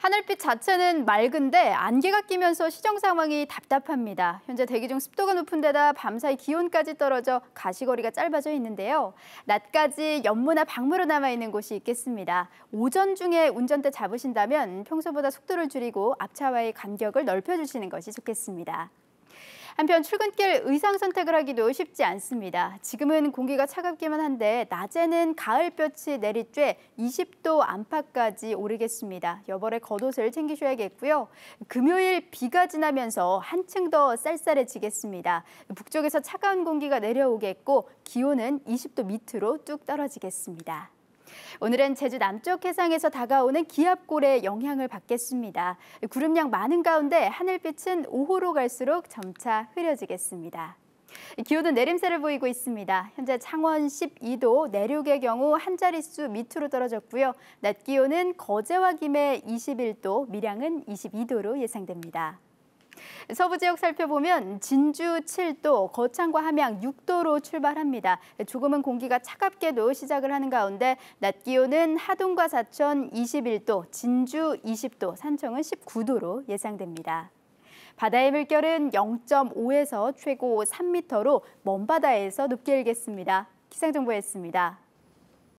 하늘빛 자체는 맑은데 안개가 끼면서 시정 상황이 답답합니다. 현재 대기 중 습도가 높은 데다 밤사이 기온까지 떨어져 가시거리가 짧아져 있는데요. 낮까지 연무나 박무로 남아있는 곳이 있겠습니다. 오전 중에 운전대 잡으신다면 평소보다 속도를 줄이고 앞차와의 간격을 넓혀주시는 것이 좋겠습니다. 한편 출근길 의상 선택을 하기도 쉽지 않습니다. 지금은 공기가 차갑기만 한데 낮에는 가을볕이 내리쬐 20도 안팎까지 오르겠습니다. 여벌의 겉옷을 챙기셔야겠고요. 금요일 비가 지나면서 한층 더 쌀쌀해지겠습니다. 북쪽에서 차가운 공기가 내려오겠고 기온은 20도 밑으로 뚝 떨어지겠습니다. 오늘은 제주 남쪽 해상에서 다가오는 기압골의 영향을 받겠습니다. 구름량 많은 가운데 하늘빛은 오후로 갈수록 점차 흐려지겠습니다. 기온은 내림세를 보이고 있습니다. 현재 창원 12도, 내륙의 경우 한 자릿수 밑으로 떨어졌고요. 낮 기온은 거제와 김해 21도, 밀양은 22도로 예상됩니다. 서부 지역 살펴보면 진주 7도, 거창과 함양 6도로 출발합니다. 조금은 공기가 차갑게도 시작을 하는 가운데 낮 기온은 하동과 사천 21도, 진주 20도, 산청은 19도로 예상됩니다. 바다의 물결은 0.5에서 최고 3m로 먼바다에서 높게 일겠습니다. 기상정보였습니다.